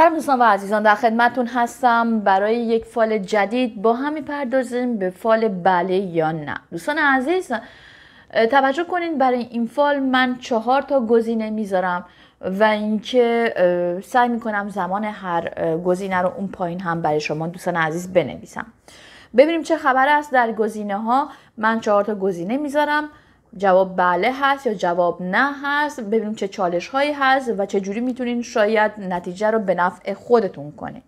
سلام دوستان و عزیزان در خدمتون هستم برای یک فال جدید با هم میپردازیم به فال بله یا نه دوستان عزیز توجه کنین برای این فال من چهار تا گزینه میذارم و اینکه سعی میکنم زمان هر گزینه رو اون پایین هم برای شما دوستان عزیز بنویسم ببینیم چه خبر است در گزینه ها من چهار تا گزینه میذارم جواب بله هست یا جواب نه هست ببینیم چه چالش هایی هست و چه جوری میتونین شاید نتیجه رو به نفع خودتون کنه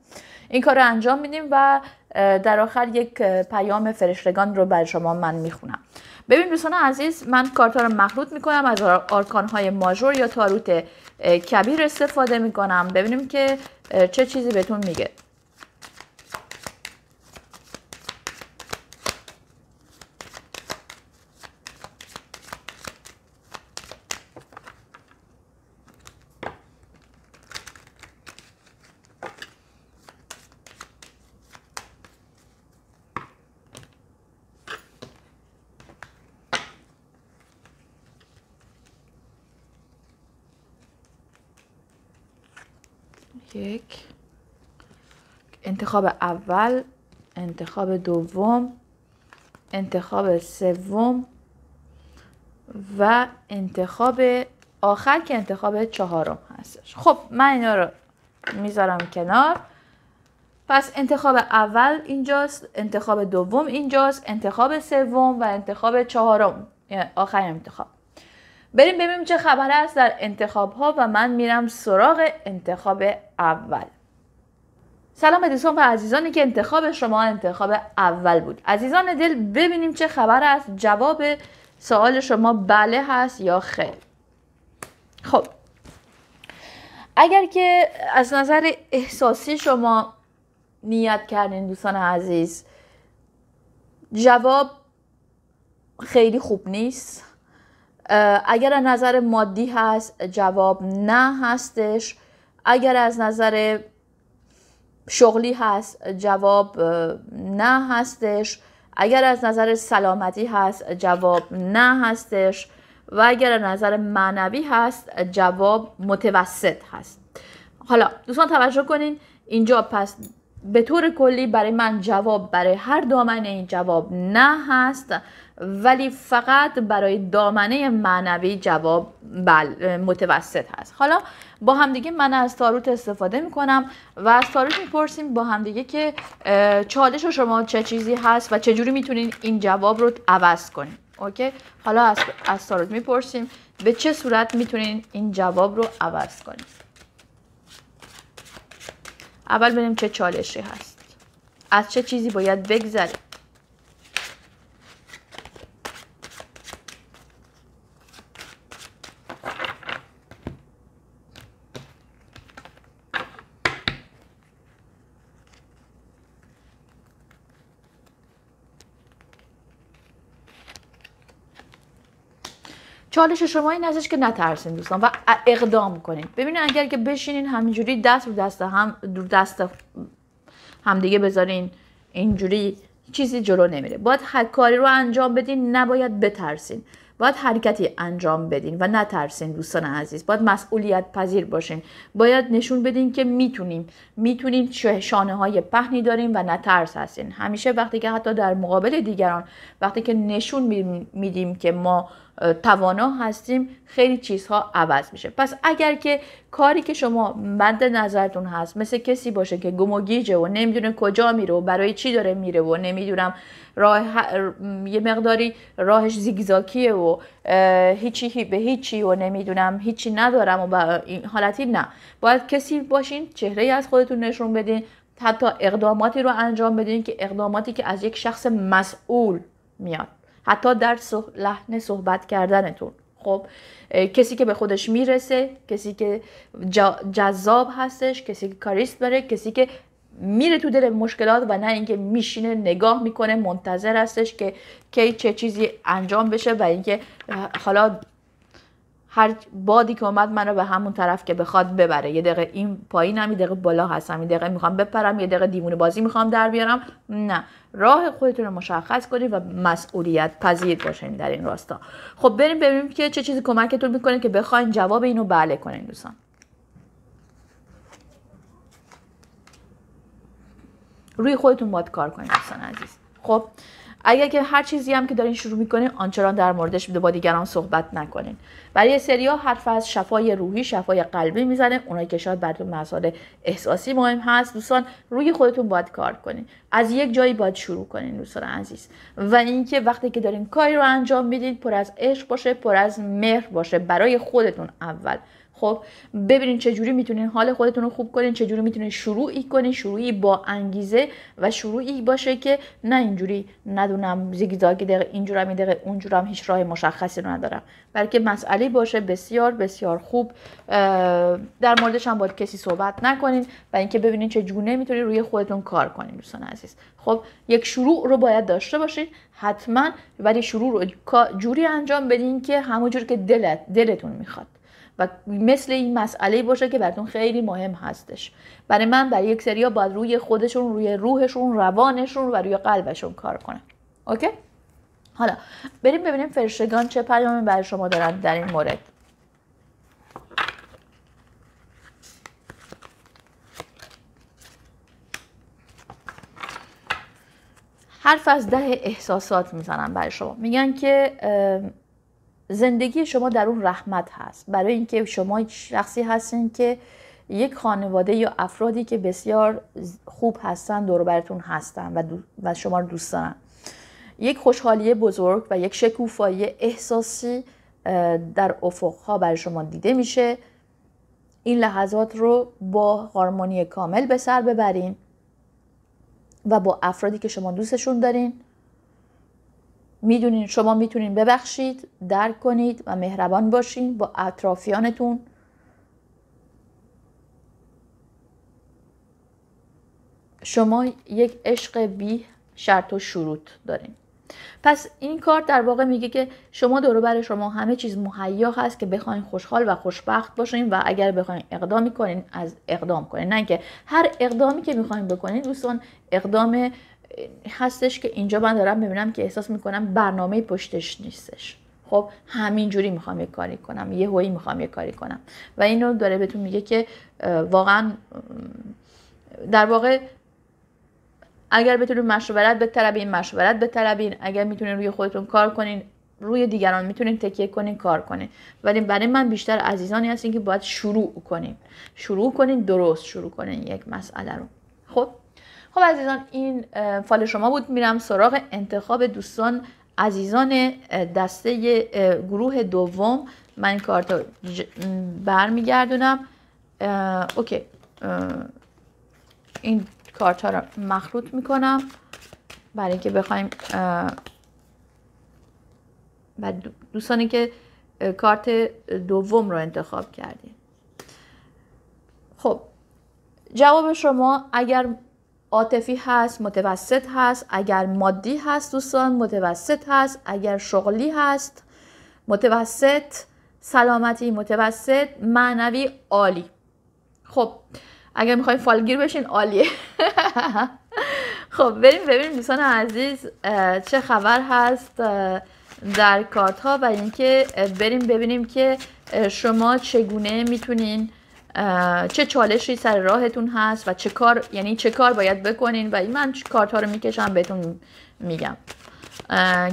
این کار رو انجام میدیم و در آخر یک پیام فرشتگان رو بر شما من میخونم ببین دوستان عزیز من کارتا رو مخلوط میکنم از آرکان های ماژور یا تاروت کبیر استفاده میکنم ببینیم که چه چیزی بهتون میگه انتخاب اول انتخاب دوم انتخاب سوم و انتخاب آخر که انتخاب چهارم هستش خب من اینا رو میذارم کنار پس انتخاب اول اینجاست انتخاب دوم اینجاست انتخاب سوم و انتخاب چهارم یعنی آخرین انتخاب بریم ببینیم چه خبر است در انتخاب ها و من میرم سراغ انتخاب اول سلام دوستان و عزیزانی که انتخاب شما انتخاب اول بود عزیزان دل ببینیم چه خبر است جواب سوال شما بله هست یا خیر خب اگر که از نظر احساسی شما نیت کردین دوستان عزیز جواب خیلی خوب نیست اگر از نظر مادی هست جواب نه هستش اگر از نظر شغلی هست جواب نه هستش اگر از نظر سلامتی هست جواب نه هستش و اگر از نظر معنوی هست جواب متوسط هست حالا دوستان توجه کنین اینجا پس به طور کلی برای من جواب برای هر دامنه این جواب نه هست ولی فقط برای دامنه معنوی جواب بل متوسط هست حالا با همدیگه من از تاروت استفاده میکنم و از تاروت میپرسیم با همدیگه که چالش شما چه چیزی هست و چجوری میتونین این جواب رو عوض کنیم اوکی حالا از, از تاروت میپرسیم به چه صورت میتونین این جواب رو عوض کنیم. اول بریم چه چالشی هست از چه چیزی باید بگذریم چالش شما این ازش که نترسین دوستان و اقدام کنین ببینید اگر که بشینین همینجوری دست رو دست هم دور دست همدیگه بذارین اینجوری چیزی جلو نمیره باید هر کاری رو انجام بدین نباید بترسین باید حرکتی انجام بدین و نترسین دوستان عزیز باید مسئولیت پذیر باشین باید نشون بدین که میتونیم میتونیم شانه های پهنی داریم و نترس هستین همیشه وقتی که حتی در مقابل دیگران وقتی که نشون میدیم که ما توانا هستیم خیلی چیزها عوض میشه پس اگر که کاری که شما مد نظرتون هست مثل کسی باشه که گم و گیجه و نمیدونه کجا میره و برای چی داره میره و نمیدونم راه یه مقداری راهش زیگزاکیه و هیچی به هیچی و نمیدونم هیچی ندارم و با این حالتی نه باید کسی باشین چهره از خودتون نشون بدین حتی اقداماتی رو انجام بدین که اقداماتی که از یک شخص مسئول میاد حتی در لحن صحبت کردنتون خب کسی که به خودش میرسه کسی که جذاب هستش کسی که کاریست داره کسی که میره تو دل مشکلات و نه اینکه میشینه نگاه میکنه منتظر هستش که کی چه چیزی انجام بشه و اینکه حالا هر بادی که اومد منو به همون طرف که بخواد ببره یه دقیقه این پایینم یه دقیقه بالا هستم یه دقیقه میخوام بپرم یه دقیقه دیوونه بازی میخوام در بیارم نه راه خودتون رو مشخص کنید و مسئولیت پذیر باشین در این راستا خب بریم ببینیم که چه چیزی کمکتون میکنه که بخواین جواب اینو بله کنین دوستان روی خودتون باید کار کنید دوستان عزیز خب اگر که هر چیزی هم که دارین شروع میکنین آنچنان در موردش با دیگران صحبت نکنین برای سریا حرف از شفای روحی شفای قلبی میزنه اونایی که شاید براتون مسائل احساسی مهم هست دوستان روی خودتون باید کار کنین از یک جایی باید شروع کنین دوستان عزیز و اینکه وقتی که دارین کاری رو انجام میدید، پر از عشق باشه پر از مهر باشه برای خودتون اول خب ببینین چجوری میتونین حال خودتون رو خوب کنین چجوری میتونین شروعی کنین شروعی با انگیزه و شروعی باشه که نه اینجوری ندونم زیگزاگی دقیقه اینجورم این دقیقه اونجورم هیچ راه مشخصی رو ندارم بلکه مسئله باشه بسیار بسیار خوب در موردش هم با کسی صحبت نکنین و اینکه ببینین چه جونه میتونین روی خودتون کار کنین دوستان عزیز خب یک شروع رو باید داشته باشین حتما ولی شروع رو جوری انجام بدین که همونجور که دلت دلتون میخواد و مثل این مسئله باشه که براتون خیلی مهم هستش برای من برای یک سریا باید روی خودشون روی روحشون روانشون و روی قلبشون کار کنن اوکی حالا بریم ببینیم فرشتگان چه پیامی برای شما دارن در این مورد حرف از ده احساسات میزنن برای شما میگن که زندگی شما در اون رحمت هست برای اینکه شما شخصی هستین که یک خانواده یا افرادی که بسیار خوب هستن دور براتون هستن و, و شما رو دوست دارن یک خوشحالی بزرگ و یک شکوفایی احساسی در افقها برای شما دیده میشه این لحظات رو با هارمونی کامل به سر ببرین و با افرادی که شما دوستشون دارین میدونین شما میتونین ببخشید درک کنید و مهربان باشین با اطرافیانتون شما یک عشق بی شرط و شروط دارین پس این کار در واقع میگه که شما دور شما همه چیز مهیا هست که بخواین خوشحال و خوشبخت باشین و اگر بخواین اقدامی کنین از اقدام کنین نه که هر اقدامی که میخواین بکنین دوستان اقدام هستش که اینجا من دارم میبینم که احساس میکنم برنامه پشتش نیستش خب همینجوری میخوام یه کاری کنم یه هویی میخوام یه کاری کنم و اینو داره بهتون میگه که واقعا در واقع اگر بتونید مشورت بطلبین مشورت بطلبین اگر میتونین روی خودتون کار کنین روی دیگران میتونین تکیه کنین کار کنین ولی برای من بیشتر عزیزانی هستین که باید شروع کنین شروع کنین درست شروع کنین یک مسئله رو خب خب عزیزان این فال شما بود میرم سراغ انتخاب دوستان عزیزان دسته گروه دوم من این کارت برمیگردونم اوکی این کارت ها رو مخلوط میکنم برای اینکه بخوایم و دوستانی که کارت دوم رو انتخاب کردیم خب جواب شما اگر عاطفی هست متوسط هست اگر مادی هست دوستان متوسط هست اگر شغلی هست متوسط سلامتی متوسط معنوی عالی خب اگر میخواین فالگیر بشین عالیه خب بریم ببینیم دوستان عزیز چه خبر هست در کارت ها و اینکه بریم ببینیم که شما چگونه میتونین چه چالشی سر راهتون هست و چه کار یعنی چه کار باید بکنین و این من کارت ها رو میکشم بهتون میگم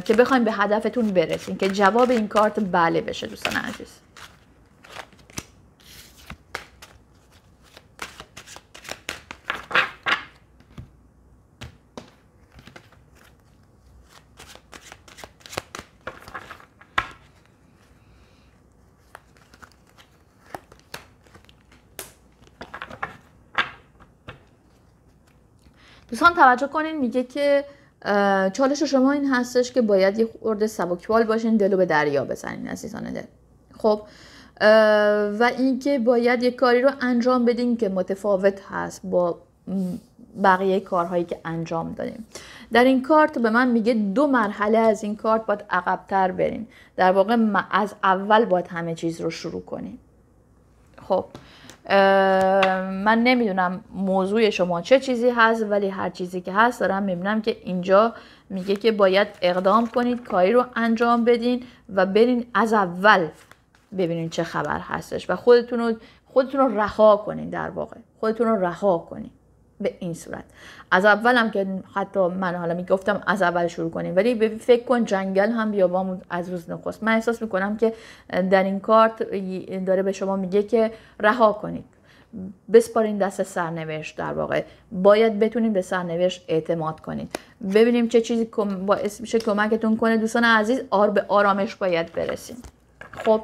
که بخوایم به هدفتون برسین که جواب این کارت بله بشه دوستان عزیز دوستان توجه کنین میگه که چالش شما این هستش که باید یه خورده سبکبال باشین دلو به دریا بزنین عزیزان دل خب و اینکه باید یه کاری رو انجام بدین که متفاوت هست با بقیه کارهایی که انجام دادیم در این کارت به من میگه دو مرحله از این کارت باید عقبتر بریم در واقع از اول باید همه چیز رو شروع کنیم خب من نمیدونم موضوع شما چه چیزی هست ولی هر چیزی که هست دارم میبینم که اینجا میگه که باید اقدام کنید کاری رو انجام بدین و برین از اول ببینین چه خبر هستش و خودتون رو خودتون رو رها کنین در واقع خودتون رو رها کنین به این صورت از اولم که حتی من حالا میگفتم از اول شروع کنیم ولی فکر کن جنگل هم بیابان از روز نخست من احساس میکنم که در این کارت داره به شما میگه که رها کنید بسپارین دست سرنوشت در واقع باید بتونید به سرنوشت اعتماد کنید ببینیم چه چیزی با کمکتون کنه دوستان عزیز آر به آرامش باید برسیم خب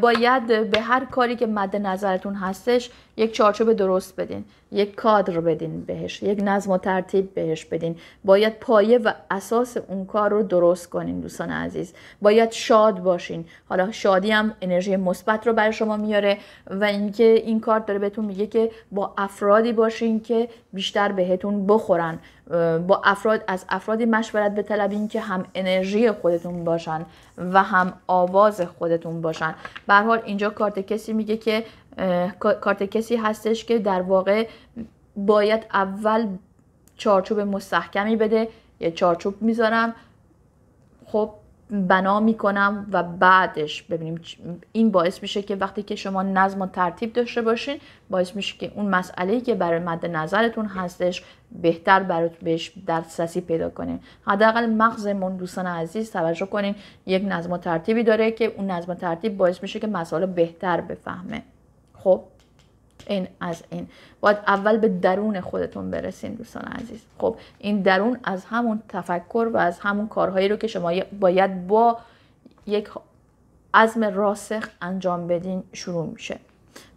باید به هر کاری که مد نظرتون هستش یک چارچوب درست بدین یک کادر بدین بهش یک نظم و ترتیب بهش بدین باید پایه و اساس اون کار رو درست کنین دوستان عزیز باید شاد باشین حالا شادی هم انرژی مثبت رو برای شما میاره و اینکه این کار داره بهتون میگه که با افرادی باشین که بیشتر بهتون بخورن با افراد از افرادی مشورت طلبین که هم انرژی خودتون باشن و هم آواز خودتون باشن به حال اینجا کارت کسی میگه که کارت کسی هستش که در واقع باید اول چارچوب مستحکمی بده یه چارچوب میذارم خب بنا میکنم و بعدش ببینیم این باعث میشه که وقتی که شما نظم و ترتیب داشته باشین باعث میشه که اون مسئله که برای مد نظرتون هستش بهتر برات بهش دسترسی پیدا کنیم حداقل مغزمون دوستان عزیز توجه کنین یک نظم و ترتیبی داره که اون نظم و ترتیب باعث میشه که مسئله بهتر بفهمه خب این از این باید اول به درون خودتون برسین دوستان عزیز خب این درون از همون تفکر و از همون کارهایی رو که شما باید با یک عزم راسخ انجام بدین شروع میشه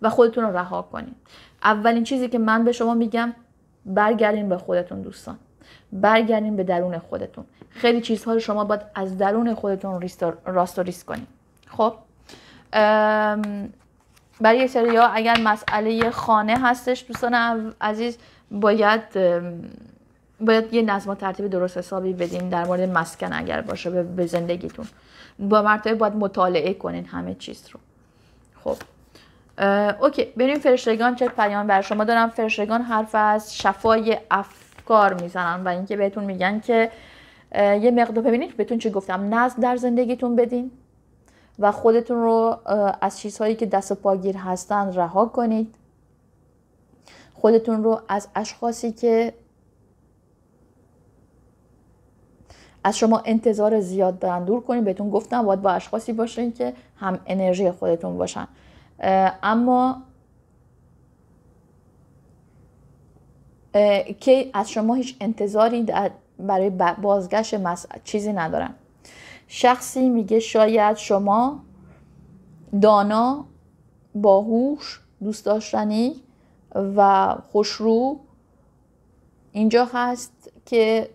و خودتون رو رها کنین اولین چیزی که من به شما میگم برگردین به خودتون دوستان برگردین به درون خودتون خیلی چیزها رو شما باید از درون خودتون راست و ریس کنین خب برای یه سری اگر مسئله خانه هستش دوستان عزیز باید باید یه نظم ترتیب درست حسابی بدین در مورد مسکن اگر باشه به زندگیتون با مرتبه باید مطالعه کنین همه چیز رو خب اوکی بریم فرشتگان چه پیام بر شما دارم فرشتگان حرف از شفای افکار میزنن و اینکه بهتون میگن که یه مقدار ببینید بهتون چی گفتم نظم در زندگیتون بدین و خودتون رو از چیزهایی که دست و پاگیر هستن رها کنید خودتون رو از اشخاصی که از شما انتظار زیاد دارن دور کنید بهتون گفتم باید با اشخاصی باشین که هم انرژی خودتون باشن اما که از شما هیچ انتظاری برای بازگشت چیزی ندارن شخصی میگه شاید شما دانا باهوش دوست داشتنی و خوشرو اینجا هست که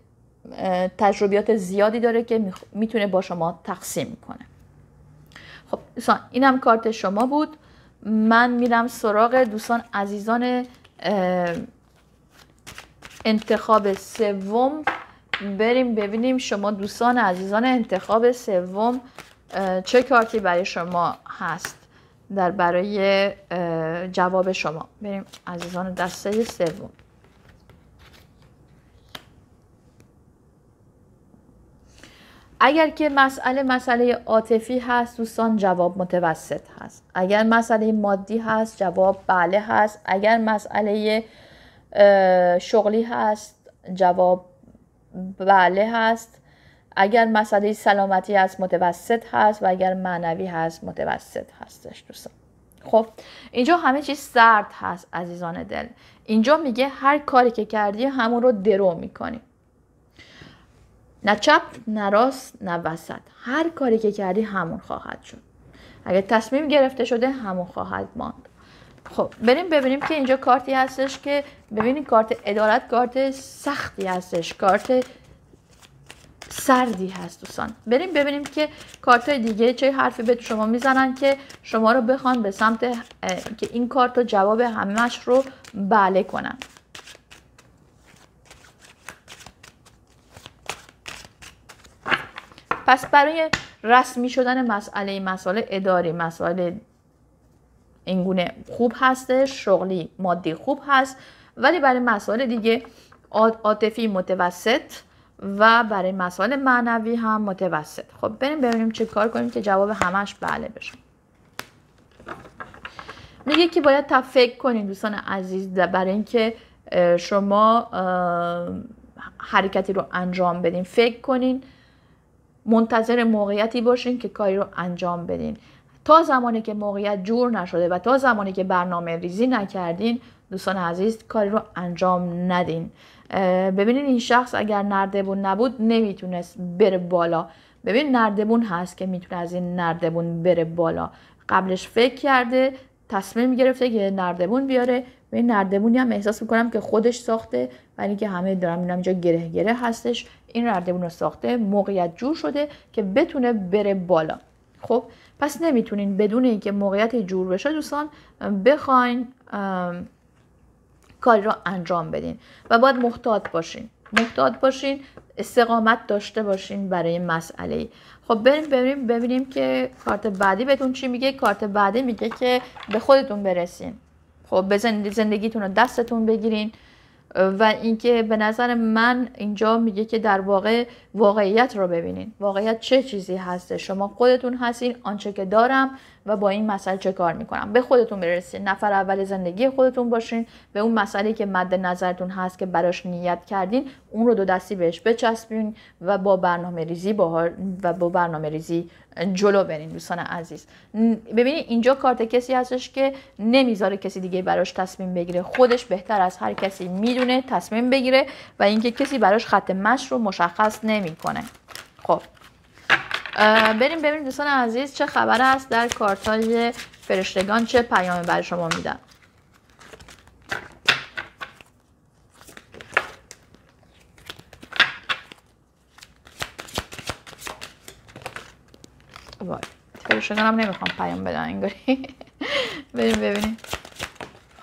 تجربیات زیادی داره که میتونه با شما تقسیم کنه خب دوستان اینم کارت شما بود من میرم سراغ دوستان عزیزان انتخاب سوم بریم ببینیم شما دوستان عزیزان انتخاب سوم چه کارتی برای شما هست در برای جواب شما بریم عزیزان دسته سوم اگر که مسئله مسئله عاطفی هست دوستان جواب متوسط هست اگر مسئله مادی هست جواب بله هست اگر مسئله شغلی هست جواب بله هست اگر مسئله سلامتی هست متوسط هست و اگر معنوی هست متوسط هستش دوستان خب اینجا همه چیز سرد هست عزیزان دل اینجا میگه هر کاری که کردی همون رو درو میکنی نه چپ نه راست نه وسط هر کاری که کردی همون خواهد شد اگر تصمیم گرفته شده همون خواهد ماند خب بریم ببینیم که اینجا کارتی هستش که ببینید کارت ادارت کارت سختی هستش کارت سردی هست دوستان بریم ببینیم که کارت های دیگه چه حرفی به شما میزنن که شما رو بخوان به سمت که این کارت رو جواب همهش رو بله کنن پس برای رسمی شدن مسئله مسئله اداری مسئله اینگونه خوب هسته شغلی مادی خوب هست ولی برای مسائل دیگه عاطفی متوسط و برای مسائل معنوی هم متوسط خب بریم ببینیم چه کار کنیم که جواب همش بله بشه میگه که باید تا فکر کنین دوستان عزیز برای اینکه شما حرکتی رو انجام بدین فکر کنین منتظر موقعیتی باشین که کاری رو انجام بدین تا زمانی که موقعیت جور نشده و تا زمانی که برنامه ریزی نکردین دوستان عزیز کاری رو انجام ندین ببینین این شخص اگر نردبون نبود نمیتونست بره بالا ببین نردبون هست که میتونه از این نردبون بره بالا قبلش فکر کرده تصمیم گرفته که نردبون بیاره و این نردبونی هم احساس میکنم که خودش ساخته و که همه دارم اینجا گره گره هستش این نردبون رو ساخته موقعیت جور شده که بتونه بره بالا خب پس نمیتونین بدون اینکه موقعیت جور بشه دوستان بخواین کاری رو انجام بدین و باید محتاط باشین محتاط باشین استقامت داشته باشین برای مسئله ای خب بریم ببینیم ببینیم که کارت بعدی بهتون چی میگه کارت بعدی میگه که به خودتون برسین خب بزنید زندگیتون رو دستتون بگیرین و اینکه به نظر من اینجا میگه که در واقع واقعیت رو ببینین واقعیت چه چیزی هسته شما خودتون هستین آنچه که دارم و با این مسئله چه کار میکنم به خودتون برسید نفر اول زندگی خودتون باشین به اون مسئله که مد نظرتون هست که براش نیت کردین اون رو دو دستی بهش بچسبین و با برنامه ریزی با و با برنامه ریزی جلو برین دوستان عزیز ببینید اینجا کارت کسی هستش که نمیذاره کسی دیگه براش تصمیم بگیره خودش بهتر از هر کسی میدونه تصمیم بگیره و اینکه کسی براش خط مش رو مشخص نمیکنه خب بریم ببینیم دوستان عزیز چه خبر است در کارتای فرشتگان چه پیامی برای شما میدن وای فرشتگان هم نمیخوام پیام بدن انگاری بریم ببینیم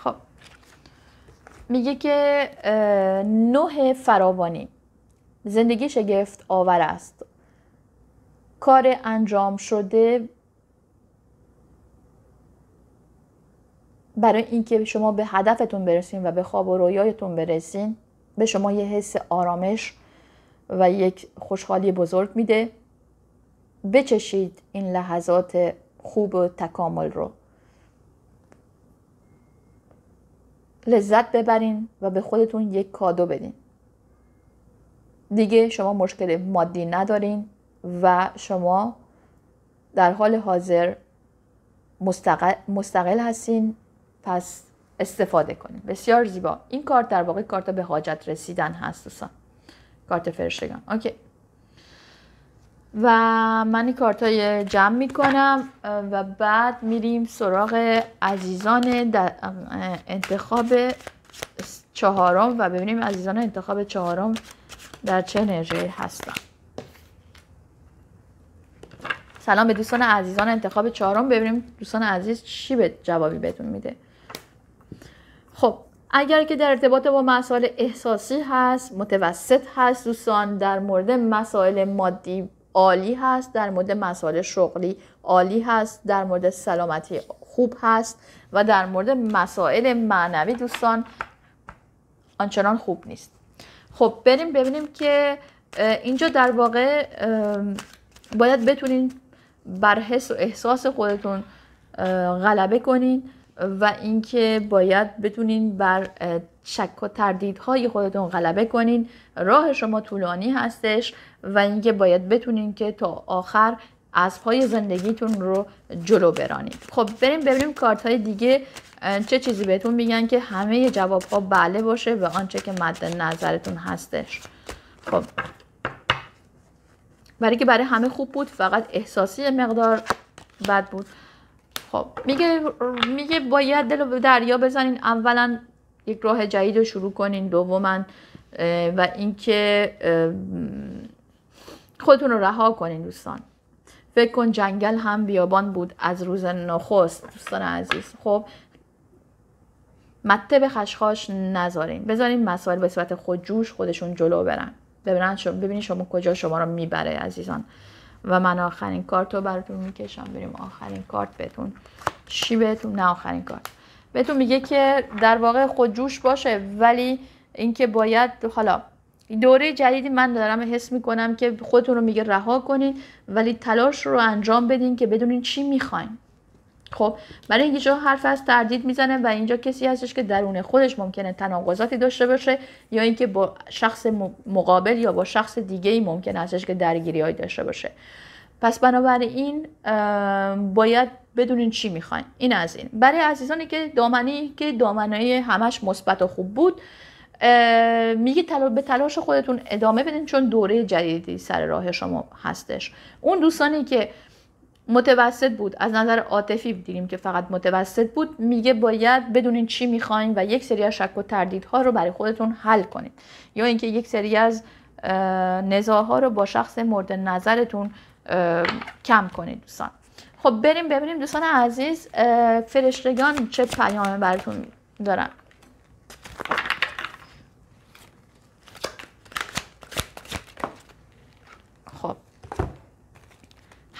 خب میگه که نه فراوانی زندگی شگفت آور است کار انجام شده برای اینکه شما به هدفتون برسین و به خواب و رویایتون برسین به شما یه حس آرامش و یک خوشحالی بزرگ میده بچشید این لحظات خوب و تکامل رو لذت ببرین و به خودتون یک کادو بدین دیگه شما مشکل مادی ندارین و شما در حال حاضر مستقل, مستقل هستین پس استفاده کنید بسیار زیبا این کارت در واقع کارت به حاجت رسیدن هست دوستان کارت فرشتگان اوکی و من این کارت های جمع می کنم و بعد میریم سراغ عزیزان انتخاب چهارم و ببینیم عزیزان انتخاب چهارم در چه انرژی هستن سلام به دوستان عزیزان انتخاب چهارم ببینیم دوستان عزیز چی به جوابی بهتون میده خب اگر که در ارتباط با مسائل احساسی هست متوسط هست دوستان در مورد مسائل مادی عالی هست در مورد مسائل شغلی عالی هست در مورد سلامتی خوب هست و در مورد مسائل معنوی دوستان آنچنان خوب نیست خب بریم ببینیم که اینجا در واقع باید بتونین بر حس و احساس خودتون غلبه کنین و اینکه باید بتونین بر شک و تردیدهای خودتون غلبه کنین راه شما طولانی هستش و اینکه باید بتونین که تا آخر پای زندگیتون رو جلو برانید خب بریم ببینیم کارت های دیگه چه چیزی بهتون میگن که همه جواب ها بله باشه و آنچه که مد نظرتون هستش خب برای که برای همه خوب بود فقط احساسی مقدار بد بود خب میگه میگه باید دل به دریا بزنین اولا یک راه جدید رو شروع کنین دوما و اینکه خودتون رو رها کنین دوستان فکر کن جنگل هم بیابان بود از روز نخست دوستان عزیز خب مته به خشخاش نذارین بذارین مسائل به صورت جوش خودشون جلو برن ببینن شما ببینید شما کجا شما رو میبره عزیزان و من آخرین کارت رو براتون میکشم بریم آخرین کارت بهتون چی بهتون نه آخرین کارت بهتون میگه که در واقع خود جوش باشه ولی اینکه باید حالا دوره جدیدی من دارم حس میکنم که خودتون رو میگه رها کنین ولی تلاش رو انجام بدین که بدونین چی میخواین خب برای اینکه حرف از تردید میزنه و اینجا کسی هستش که درون خودش ممکنه تناقضاتی داشته باشه یا اینکه با شخص مقابل یا با شخص دیگه ای ممکنه هستش که درگیری های داشته باشه پس بنابراین باید بدونین چی میخواین این از این برای عزیزانی که دامنی که دامنه همش مثبت و خوب بود میگه به تلاش خودتون ادامه بدین چون دوره جدیدی سر راه شما هستش اون دوستانی که متوسط بود از نظر عاطفی دیدیم که فقط متوسط بود میگه باید بدونین چی میخواین و یک سری از شک و تردیدها رو برای خودتون حل کنید یا اینکه یک سری از نزاها رو با شخص مورد نظرتون کم کنید دوستان خب بریم ببینیم دوستان عزیز فرشتگان چه پیامی براتون دارن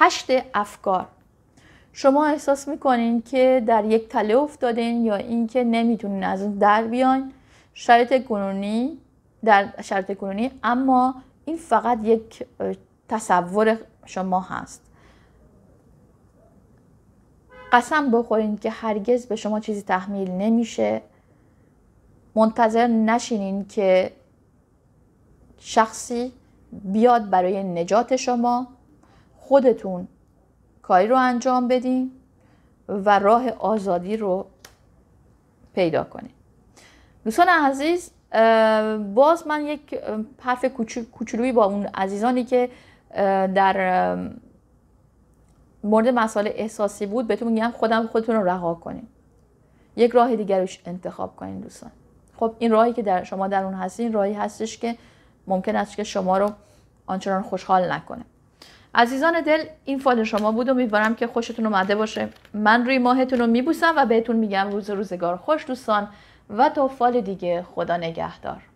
هشت افکار شما احساس میکنین که در یک تله افتادین یا اینکه نمیتونین از اون در بیاین شرط کنونی در شرط کنونی اما این فقط یک تصور شما هست قسم بخورین که هرگز به شما چیزی تحمیل نمیشه منتظر نشینین که شخصی بیاد برای نجات شما خودتون کاری رو انجام بدین و راه آزادی رو پیدا کنین دوستان عزیز باز من یک حرف کوچولویی با اون عزیزانی که در مورد مسائل احساسی بود بهتون میگم خودم خودتون رو رها کنین یک راه دیگرش انتخاب کنین دوستان خب این راهی که در شما در اون هستین راهی هستش که ممکن است که شما رو آنچنان خوشحال نکنه عزیزان دل این فال شما بود امیدوارم که خوشتون اومده باشه من روی ماهتون رو میبوسم و بهتون میگم روز روزگار خوش دوستان و تا فال دیگه خدا نگهدار